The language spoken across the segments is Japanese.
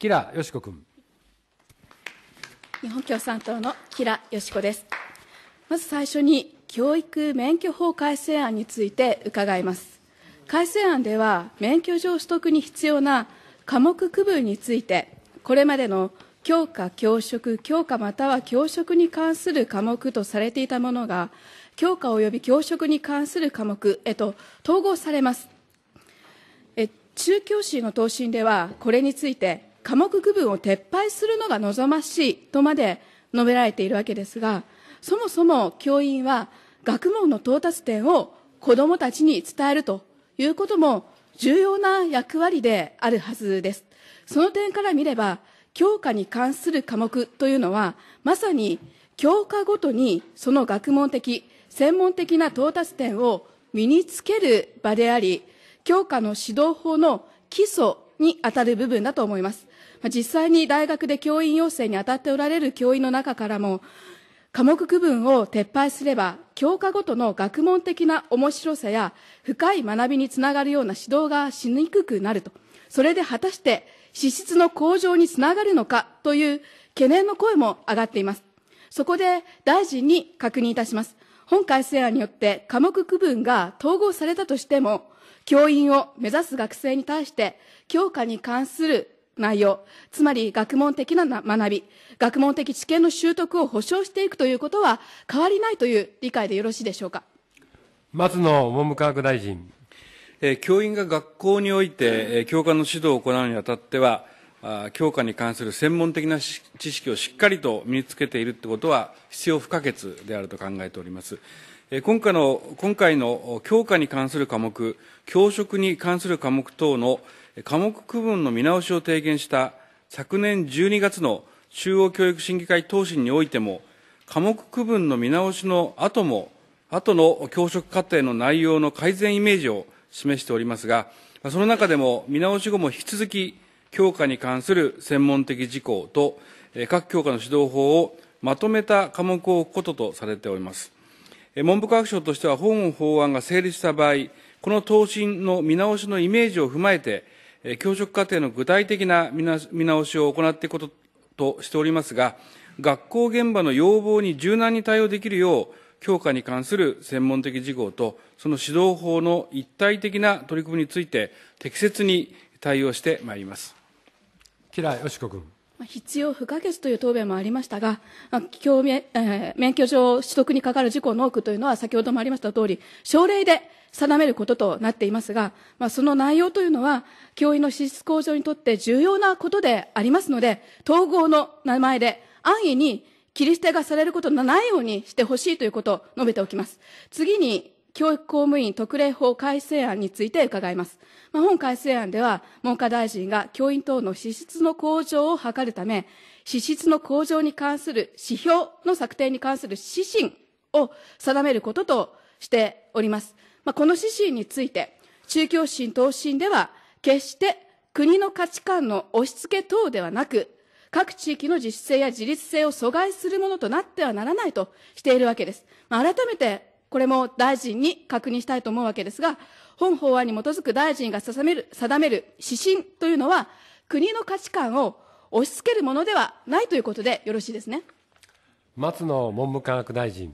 吉良よしこ君。日本共産党の吉良よしこです。まず最初に教育免許法改正案について伺います。改正案では免許上取得に必要な科目区分について、これまでの教科、教職、教科または教職に関する科目とされていたものが、教科及び教職に関する科目へと統合されます。え中教師の答申では、これについて、科目区分を撤廃するのが望ましいとまで述べられているわけですが、そもそも教員は学問の到達点を子どもたちに伝えるということも重要な役割であるはずです。その点から見れば、教科に関する科目というのは、まさに教科ごとにその学問的、専門的な到達点を身につける場であり、教科の指導法の基礎にあたる部分だと思います。実際に大学で教員養成に当たっておられる教員の中からも、科目区分を撤廃すれば、教科ごとの学問的な面白さや深い学びにつながるような指導がしにくくなると。それで果たして資質の向上につながるのかという懸念の声も上がっています。そこで大臣に確認いたします。本改正案によって科目区分が統合されたとしても、教員を目指す学生に対して、教科に関する内容、つまり学問的な学び、学問的知見の習得を保障していくということは変わりないという理解でよろしいでしょうか。松野文部科学大臣。教員が学校において教科の指導を行うにあたっては、教科に関する専門的な知識をしっかりと身につけているということは必要不可欠であると考えております。今回の今回の教科に関する科目、教職に関する科目等の科目区分の見直しを提言した昨年12月の中央教育審議会答申においても、科目区分の見直しの後も、後の教職課程の内容の改善イメージを示しておりますが、その中でも見直し後も引き続き、教科に関する専門的事項と、各教科の指導法をまとめた科目を置くこととされております。文部科学省としては本法案が成立した場合、この答申の見直しのイメージを踏まえて、教職課程の具体的な見直しを行っていくこととしておりますが、学校現場の要望に柔軟に対応できるよう、教科に関する専門的事項と、その指導法の一体的な取り組みについて、適切に対応してまいります。吉良よし君。必要不可欠という答弁もありましたが、教免えー、免許証取得にかかる事項の多くというのは、先ほどもありました通り、省令で定めることとなっていますが、まあ、その内容というのは、教員の資質向上にとって重要なことでありますので、統合の名前で安易に切り捨てがされることのないようにしてほしいということを述べておきます。次に、教育公務員特例法改正案について伺います。まあ、本改正案では、文科大臣が教員等の資質の向上を図るため、資質の向上に関する指標の策定に関する指針を定めることとしております。まあ、この指針について、中教審答申では、決して国の価値観の押し付け等ではなく、各地域の自主性や自律性を阻害するものとなってはならないとしているわけです。まあ、改めて、これも大臣に確認したいと思うわけですが、本法案に基づく大臣が定める定める指針というのは、国の価値観を押し付けるものではないということでよろしいですね。松野文部科学大臣。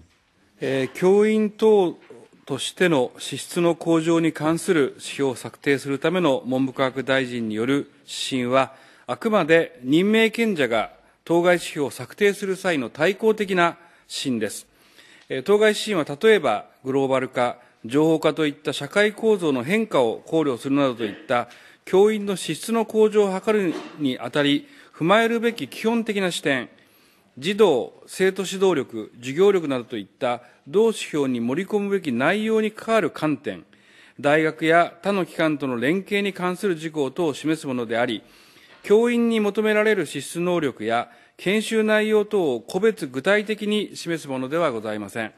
えー、教員等としての支出の向上に関する指標を策定するための文部科学大臣による指針は、あくまで任命権者が当該指標を策定する際の対抗的な指針です。当該指針は例えばグローバル化、情報化といった社会構造の変化を考慮するなどといった教員の資質の向上を図るにあたり、踏まえるべき基本的な視点、児童、生徒指導力、授業力などといった同指標に盛り込むべき内容に関わる観点、大学や他の機関との連携に関する事項等を示すものであり、教員に求められる支出能力や研修内容等を個別具体的に示すものではございません。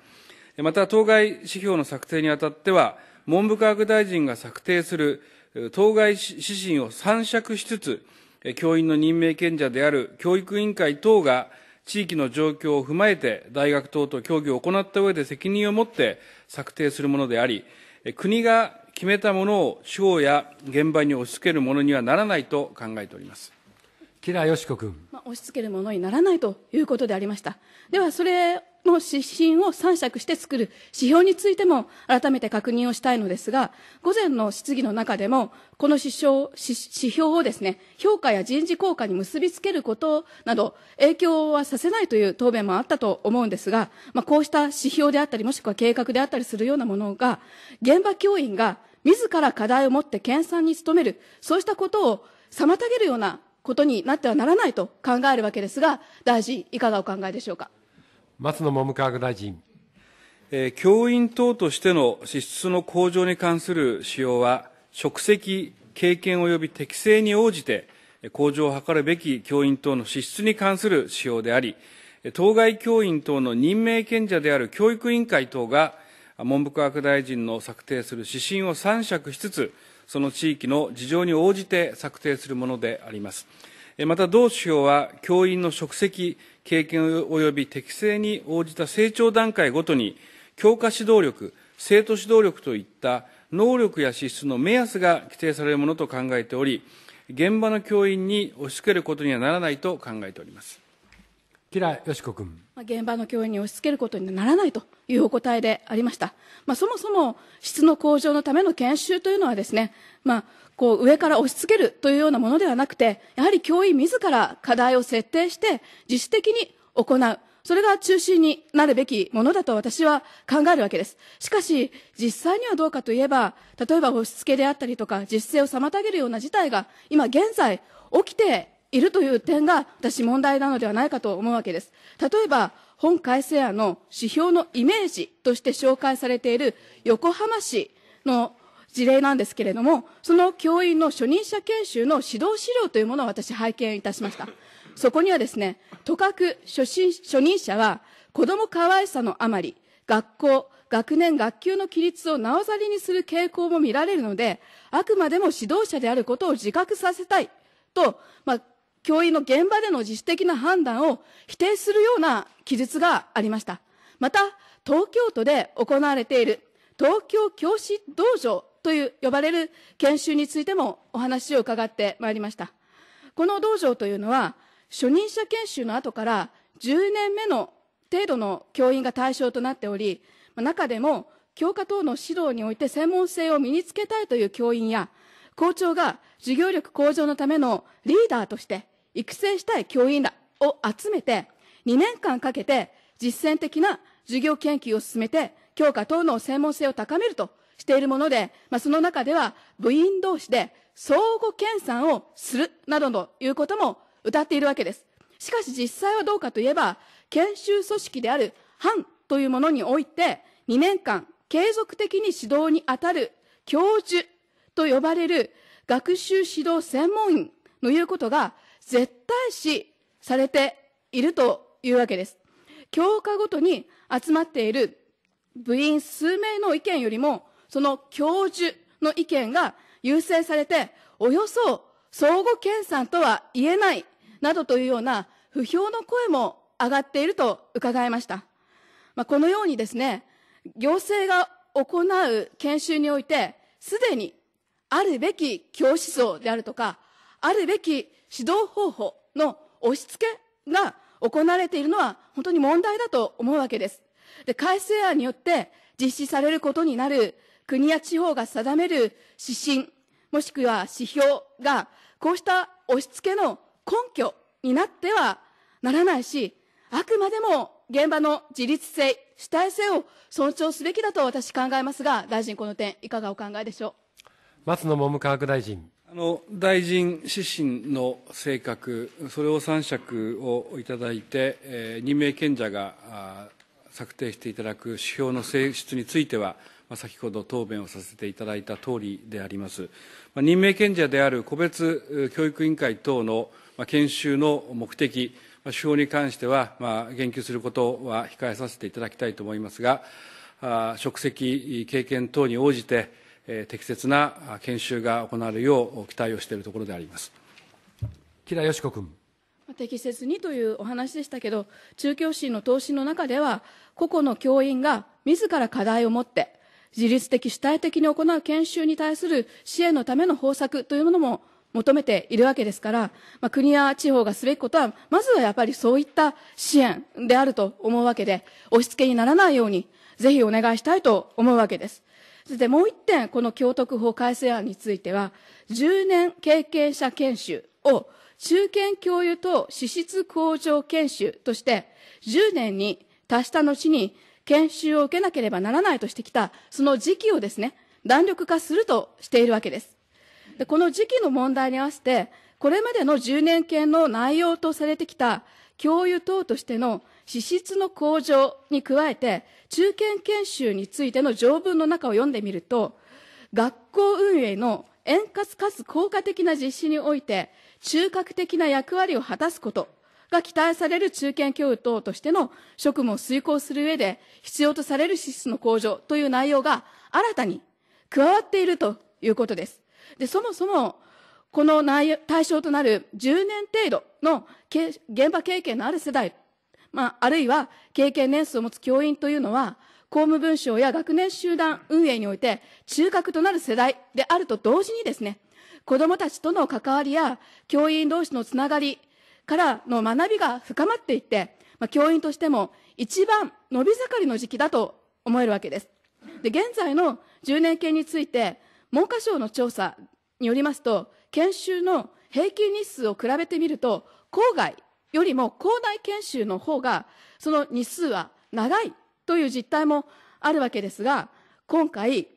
また、当該指標の策定にあたっては、文部科学大臣が策定する当該指針を参酌しつつ、教員の任命権者である教育委員会等が地域の状況を踏まえて、大学等と協議を行った上で責任を持って策定するものであり、国が決めたものを地方や現場に押し付けるものにはならないと考えております。吉良よし子君、まあ、押し付けるものにならないということでありました。では、それの指針を3尺して作る指標についても改めて確認をしたいのですが、午前の質疑の中でも、この指標指標をですね、評価や人事効果に結びつけることなど、影響はさせないという答弁もあったと思うんですが、まあ、こうした指標であったり、もしくは計画であったりするようなものが、現場教員が自ら課題を持って研鑽に努める、そうしたことを妨げるようなことになってはならないと考えるわけですが、大臣、いかがお考えでしょうか。松野文部科学大臣。教員等としての資質の向上に関する使用は、職責、経験及び適性に応じて、向上を図るべき教員等の資質に関する使用であり、当該教員等の任命権者である教育委員会等が、文部科学大臣の策定する指針を参酌しつつ、その地域の事情に応じて策定するものであります。また、同指標は、教員の職責、経験及び適正に応じた成長段階ごとに、教科指導力、生徒指導力といった能力や資質の目安が規定されるものと考えており、現場の教員に押し付けることにはならないと考えております。吉子君現場の教員に押し付けることにならないというお答えでありました、まあ、そもそも質の向上のための研修というのはですね、まあ、こう上から押し付けるというようなものではなくて、やはり教員自ら課題を設定して自主的に行う。それが中心になるべきものだと私は考えるわけです。しかし、実際にはどうかといえば、例えば押し付けであったりとか、実践を妨げるような事態が今現在起きているという点が私問題なのではないかと思うわけです。例えば、本改正案の指標のイメージとして紹介されている横浜市の事例なんですけれども、その教員の初任者研修の指導資料というものを私拝見いたしました。そこにはですね、とかく初初任者は、子供可愛さのあまり、学校、学年、学級の規律をなおざりにする傾向も見られるので、あくまでも指導者であることを自覚させたいと、まあ、教員の現場での自主的な判断を否定するような記述がありました。また、東京都で行われている東京教師道場という呼ばれる研修についてもお話を伺ってまいりました。この道場というのは、初任者研修の後から10年目の程度の教員が対象となっており、中でも教科等の指導において専門性を身につけたいという教員や、校長が授業力向上のためのリーダーとして育成したい教員らを集めて、2年間かけて実践的な授業研究を進めて、教科等の専門性を高めるとしているもので、まあ、その中では部員同士で相互検鑽をするなどということも歌っているわけです。しかし実際はどうかといえば、研修組織である班というものにおいて、2年間継続的に指導に当たる教授と呼ばれる学習指導専門員のいうことが絶対視されているというわけです。教科ごとに集まっている部員数名の意見よりもその教授の意見が優先されて、およそ相互検鑽とは言えない、などというような不評の声も上がっていると伺いました。まあ、このようにですね、行政が行う研修において、すでにあるべき教師層であるとか、あるべき指導方法の押し付けが行われているのは本当に問題だと思うわけです。で、改正案によって実施されることになる国や地方が定める指針、もしくは指標が、こうした押し付けの根拠になってはならないし、あくまでも現場の自立性、主体性を尊重すべきだと私考えますが、大臣、この点、いかがお考えでしょう。松野文部科学大臣。あの大臣指針の性格、それを三尺をいただいて、えー、任命権者が策定していただく指標の性質については、先ほど答弁をさせていただいた通りであります。任命権者である個別教育委員会等の研修の目的、手法に関しては、まあ、言及することは控えさせていただきたいと思いますが、職責、経験等に応じて、適切な研修が行われるよう期待をしているところであります。木田よし子君。適切にというお話でしたけど、中教審の答申の中では、個々の教員が自ら課題を持って、自律的主体的に行う研修に対する支援のための方策というものも求めているわけですから、まあ、国や地方がすべきことは、まずはやっぱりそういった支援であると思うわけで、押し付けにならないように、ぜひお願いしたいと思うわけです。そしてもう一点、この教徳法改正案については、10年経験者研修を中堅教諭等資質向上研修として、10年に達した後に研修を受けなければならないとしてきた、その時期をですね、弾力化するとしているわけです。でこの時期の問題に合わせて、これまでの10年間の内容とされてきた教諭等としての資質の向上に加えて、中堅研修についての条文の中を読んでみると、学校運営の円滑かつ効果的な実施において、中核的な役割を果たすことが期待される中堅教育等としての職務を遂行する上で必要とされる資質の向上という内容が新たに加わっているということです。で、そもそも、この内容、対象となる10年程度の現場経験のある世代、まあ、あるいは経験年数を持つ教員というのは、公務文書や学年集団運営において中核となる世代であると同時にですね、子どもたちとの関わりや教員同士のつながりからの学びが深まっていって、まあ、教員としても一番伸び盛りの時期だと思えるわけです。で、現在の10年研について、文科省の調査によりますと、研修の平均日数を比べてみると、郊外よりも校内研修の方が、その日数は長いという実態もあるわけですが、今回、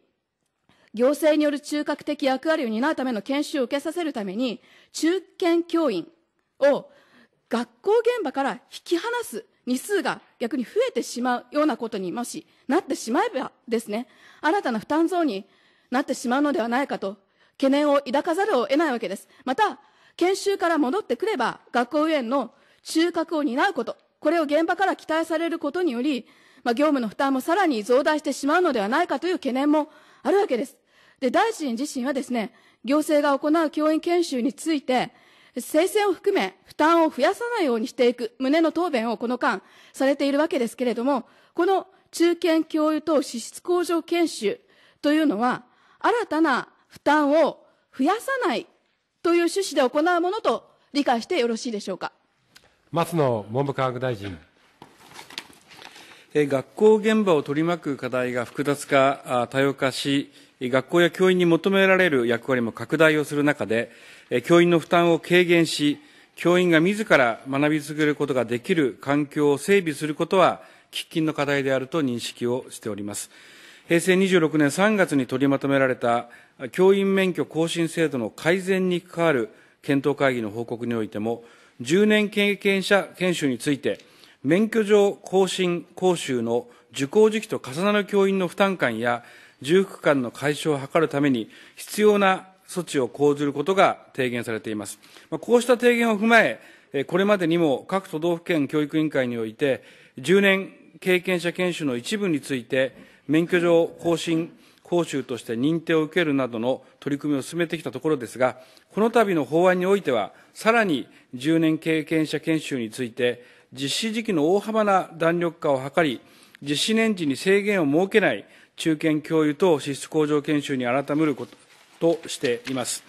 行政による中核的役割を担うための研修を受けさせるために、中堅教員を学校現場から引き離す日数が逆に増えてしまうようなことにもしなってしまえばですね、新たな負担増になってしまうのではないかと懸念を抱かざるを得ないわけです。また、研修から戻ってくれば学校運営の中核を担うこと、これを現場から期待されることにより、まあ、業務の負担もさらに増大してしまうのではないかという懸念もあるわけです。で、大臣自身はですね、行政が行う教員研修について、生成を含め負担を増やさないようにしていく旨の答弁をこの間されているわけですけれども、この中堅教諭等支出向上研修というのは、新たな負担を増やさないという趣旨で行うものと理解してよろしいでしょうか。松野文部科学大臣。学校現場を取り巻く課題が複雑化、多様化し、学校や教員に求められる役割も拡大をする中で、教員の負担を軽減し、教員が自ら学び続けることができる環境を整備することは、喫緊の課題であると認識をしております。平成26年3月に取りまとめられた教員免許更新制度の改善に関わる検討会議の報告においても、10年経験者研修について、免許上更新講習の受講時期と重なる教員の負担感や重複間の解消を図るために必要な措置を講ずることが提言されています。こうした提言を踏まえ、これまでにも各都道府県教育委員会において、10年経験者研修の一部について、免許上更新講習として認定を受けるなどの取り組みを進めてきたところですが、この度の法案においては、さらに10年経験者研修について、実施時期の大幅な弾力化を図り、実施年次に制限を設けない中堅教諭等支出向上研修に改めることとしています。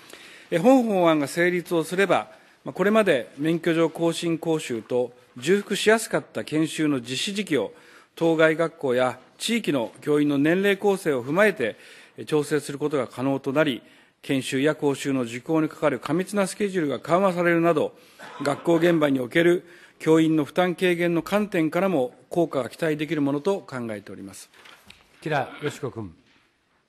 本法案が成立をすれば、これまで免許状更新講習と重複しやすかった研修の実施時期を当該学校や地域の教員の年齢構成を踏まえて調整することが可能となり、研修や講習の受講にかかる過密なスケジュールが緩和されるなど、学校現場における教員の負担軽減の観点からも効果が期待できるものと考えております。吉良君。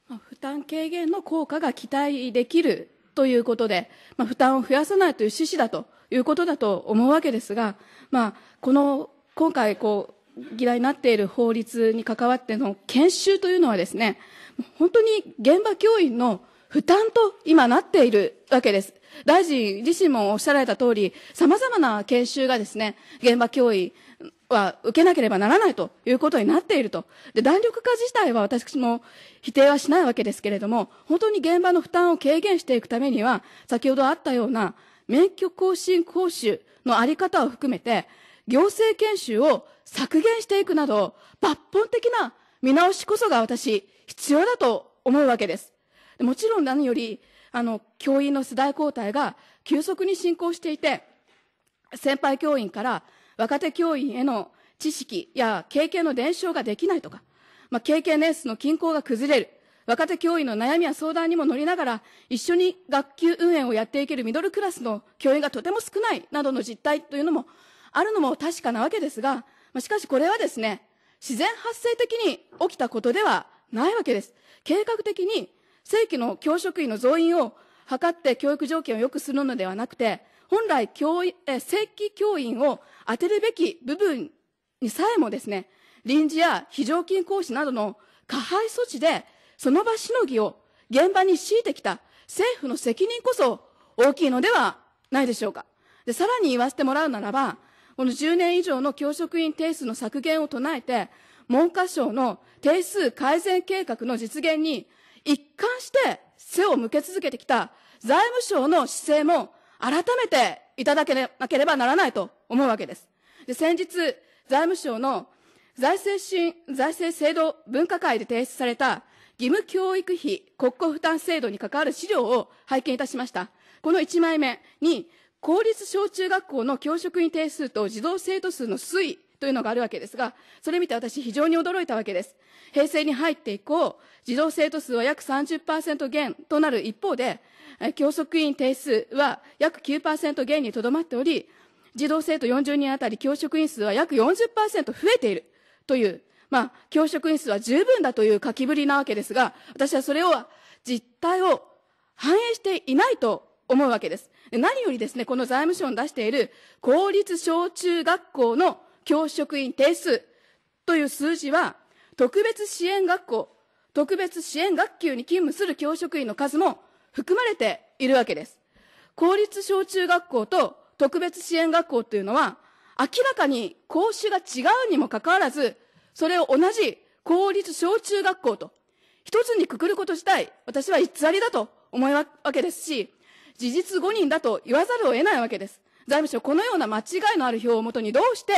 負担軽減の効果が期待できるということで、まあ、負担を増やさないという趣旨だということだと思うわけですが、まあ、この、今回、こう、議題になっている法律に関わっての研修というのはですね、本当に現場教員の負担と今なっているわけです。大臣自身もおっしゃられた通り、様々な研修がですね、現場教員は受けなければならないということになっていると。で、弾力化自体は私も否定はしないわけですけれども、本当に現場の負担を軽減していくためには、先ほどあったような免許更新講習のあり方を含めて、行政研修を削減していくなど、抜本的な見直しこそが私、必要だと思うわけです。もちろん何より、あの、教員の世代交代が急速に進行していて、先輩教員から若手教員への知識や経験の伝承ができないとか、まあ、経験年数の均衡が崩れる、若手教員の悩みや相談にも乗りながら、一緒に学級運営をやっていけるミドルクラスの教員がとても少ないなどの実態というのもあるのも確かなわけですが、まあ、しかしこれはですね、自然発生的に起きたことではないわけです。計画的に正規の教職員の増員を図って教育条件を良くするのではなくて、本来教え正規教員を当てるべき部分にさえもですね、臨時や非常勤講師などの加配措置で、その場しのぎを現場に強いてきた政府の責任こそ大きいのではないでしょうか。で、さらに言わせてもらうならば、この10年以上の教職員定数の削減を唱えて、文科省の定数改善計画の実現に一貫して背を向け続けてきた財務省の姿勢も改めていただけなければならないと思うわけです。で、先日、財務省の財政新、財政制度分科会で提出された義務教育費国庫負担制度に関わる資料を拝見いたしました。この1枚目に、公立小中学校の教職員定数と児童生徒数の推移というのがあるわけですが、それ見て私非常に驚いたわけです。平成に入って以降、児童生徒数は約30%減となる一方で、教職員定数は約9%減にとどまっており、児童生徒40人あたり教職員数は約40%増えているという、まあ、教職員数は十分だという書きぶりなわけですが、私はそれを実態を反映していないと思うわけです。何よりですね、この財務省出している公立小中学校の教職員定数という数字は、特別支援学校、特別支援学級に勤務する教職員の数も含まれているわけです。公立小中学校と特別支援学校というのは、明らかに講習が違うにもかかわらず、それを同じ公立小中学校と一つにくくること自体、私は偽りだと思うわけですし、事実誤認だと言わざるを得ないわけです。財務省、このような間違いのある表をもとにどうして、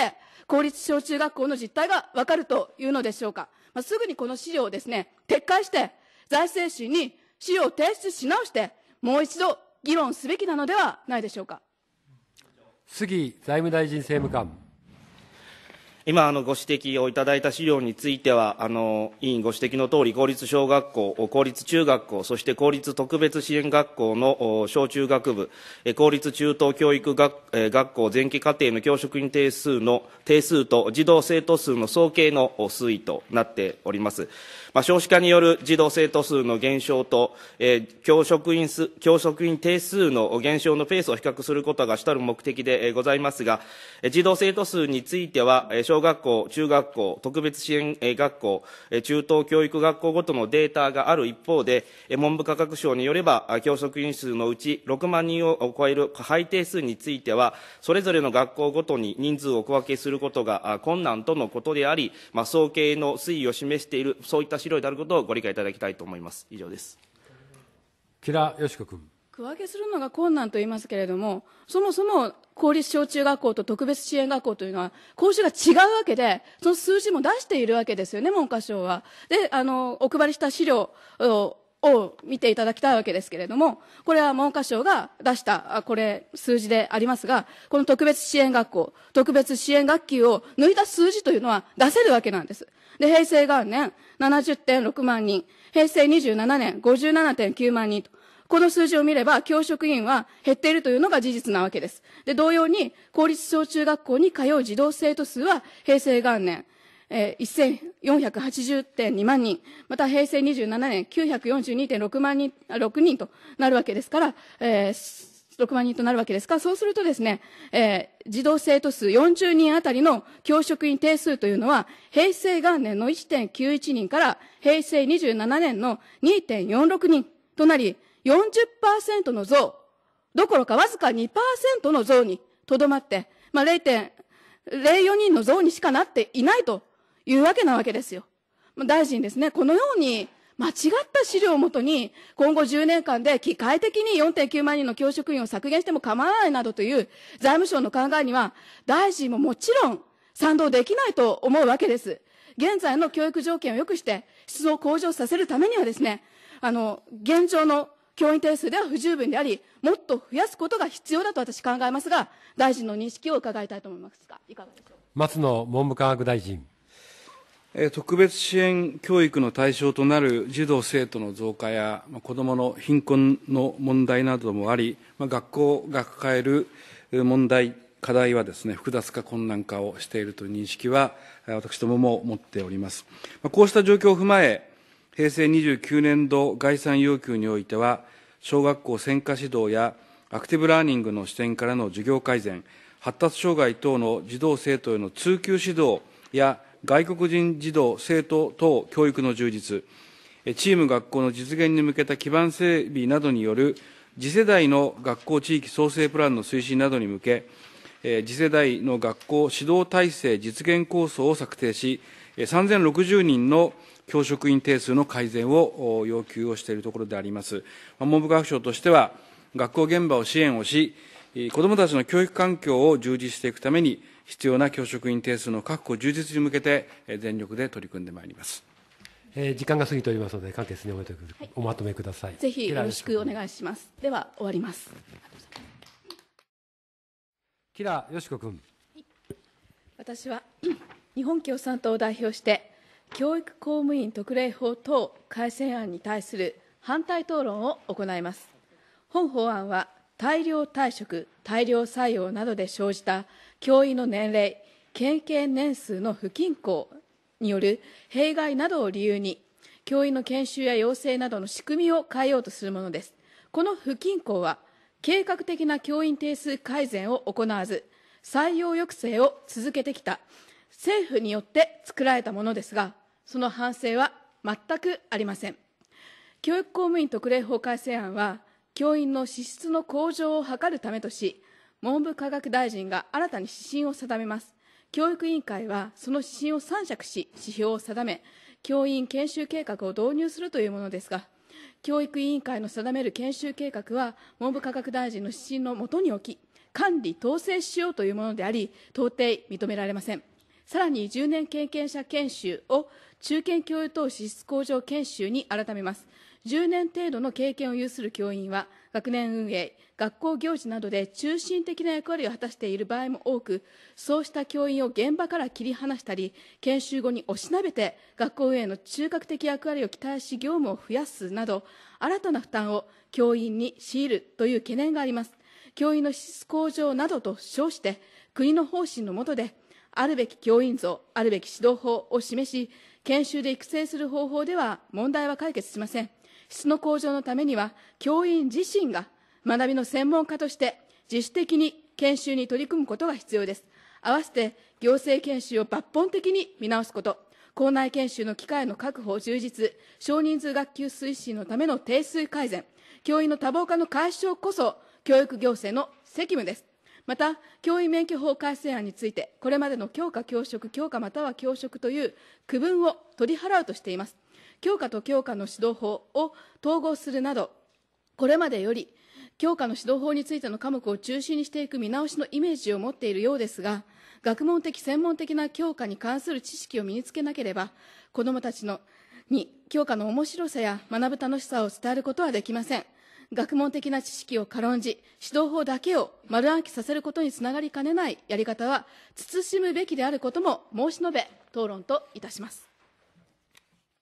公立小中学校の実態がわかるというのでしょうか。まあ、すぐにこの資料をですね、撤回して、財政審に資料を提出し直して、もう一度議論すべきなのではないでしょうか。杉財務大臣政務官。今あのご指摘をいただいた資料についてはあの委員ご指摘のとおり公立小学校公立中学校そして公立特別支援学校の小中学部公立中等教育学学校前期課程の教職員定数の定数と児童生徒数の総計の推移となっております。まあ、少子化による児童生徒数の減少と、えー、教職員数、教職員定数の減少のペースを比較することが主たる目的でございますが、児童生徒数については、小学校、中学校、特別支援学校、中等教育学校ごとのデータがある一方で、文部科学省によれば、教職員数のうち6万人を超える配定数については、それぞれの学校ごとに人数を小分けすることが困難とのことであり、まあ、総計の推移を示している、そういった資料であることをご理解いただきたいと思います。以上です。木田よしこ君。区分けするのが困難と言いますけれども、そもそも公立小中学校と特別支援学校というのは、講習が違うわけで、その数字も出しているわけですよね、文科省は。で、あの、お配りした資料を見ていただきたいわけですけれども、これは文科省が出した、これ、数字でありますが、この特別支援学校、特別支援学級を抜いた数字というのは出せるわけなんです。で、平成元年、70.6万人。平成27年、57.9万人と。この数字を見れば、教職員は減っているというのが事実なわけです。で、同様に、公立小中学校に通う児童生徒数は、平成元年、えー、1480.2万人、また平成27年942.6万人、6人となるわけですから、えー、6万人となるわけですか。そうするとですね、えー、児童生徒数40人あたりの教職員定数というのは、平成元年の1.91人から平成27年の2.46人となり、40%の増、どころかわずか2%の増にとどまって、まあ、0.04人の増にしかなっていないというわけなわけですよ。大臣ですね、このように間違った資料をもとに、今後10年間で機械的に4.9万人の教職員を削減しても構わないなどという財務省の考えには、大臣ももちろん賛同できないと思うわけです。現在の教育条件を良くして、質を向上させるためにはですね、あの、現状の教員定数では不十分であり、もっと増やすことが必要だと私考えますが、大臣の認識を伺いたいと思いますが、いかがでしょう松野文部科学大臣。特別支援教育の対象となる児童・生徒の増加や、子どもの貧困の問題などもあり、学校が抱える問題、課題はですね、複雑化、困難化をしているという認識は、私どもも持っております。こうした状況を踏まえ、平成29年度概算要求においては、小学校専科指導やアクティブラーニングの視点からの授業改善、発達障害等の児童・生徒への通級指導や外国人児童、生徒等教育の充実、チーム学校の実現に向けた基盤整備などによる次世代の学校地域創生プランの推進などに向け、次世代の学校指導体制実現構想を策定し、3060人の教職員定数の改善を要求をしているところであります。文部科学省としては、学校現場を支援をし、子どもたちの教育環境を充実していくために、必要な教職員定数の確保充実に向けて、全力で取り組んでまいります。えー、時間が過ぎておりますので、簡潔におまとめ,、はい、おまとめください。ぜひよろしくお願いします。では、終わります。キラよしこ君。私は 日本共産党を代表して、教育公務員特例法等改正案に対する反対討論を行います。本法案は大量退職、大量採用などで生じた教員の年齢経験年数の不均衡による弊害などを理由に教員の研修や養成などの仕組みを変えようとするものですこの不均衡は計画的な教員定数改善を行わず採用抑制を続けてきた政府によって作られたものですがその反省は全くありません教育公務員特例法改正案は教員の資質の向上を図るためとし文部科学大臣が新たに指針を定めます。教育委員会はその指針を3尺し、指標を定め、教員研修計画を導入するというものですが、教育委員会の定める研修計画は、文部科学大臣の指針のもとに置き、管理統制しようというものであり、到底認められません。さらに10年経験者研修を中堅教諭等支出向上研修に改めます10年程度の経験を有する教員は学年運営学校行事などで中心的な役割を果たしている場合も多くそうした教員を現場から切り離したり研修後におしなべて学校運営の中核的役割を期待し業務を増やすなど新たな負担を教員に強いるという懸念があります教員の質向上などと称して国の方針の下であるべき教員像、あるべき指導法を示し、研修で育成する方法では問題は解決しません。質の向上のためには、教員自身が学びの専門家として自主的に研修に取り組むことが必要です。合わせて行政研修を抜本的に見直すこと、校内研修の機会の確保充実、少人数学級推進のための定数改善、教員の多忙化の解消こそ、教育行政の責務です。また教員免許法改正案についてこれまでの教科教職教科または教職という区分を取り払うとしています教科と教科の指導法を統合するなどこれまでより教科の指導法についての科目を中心にしていく見直しのイメージを持っているようですが学問的専門的な教科に関する知識を身につけなければ子どもたちのに教科の面白さや学ぶ楽しさを伝えることはできません学問的な知識を軽んじ、指導法だけを丸暗記させることにつながりかねないやり方は、慎むべきであることも申し述べ、討論といたします。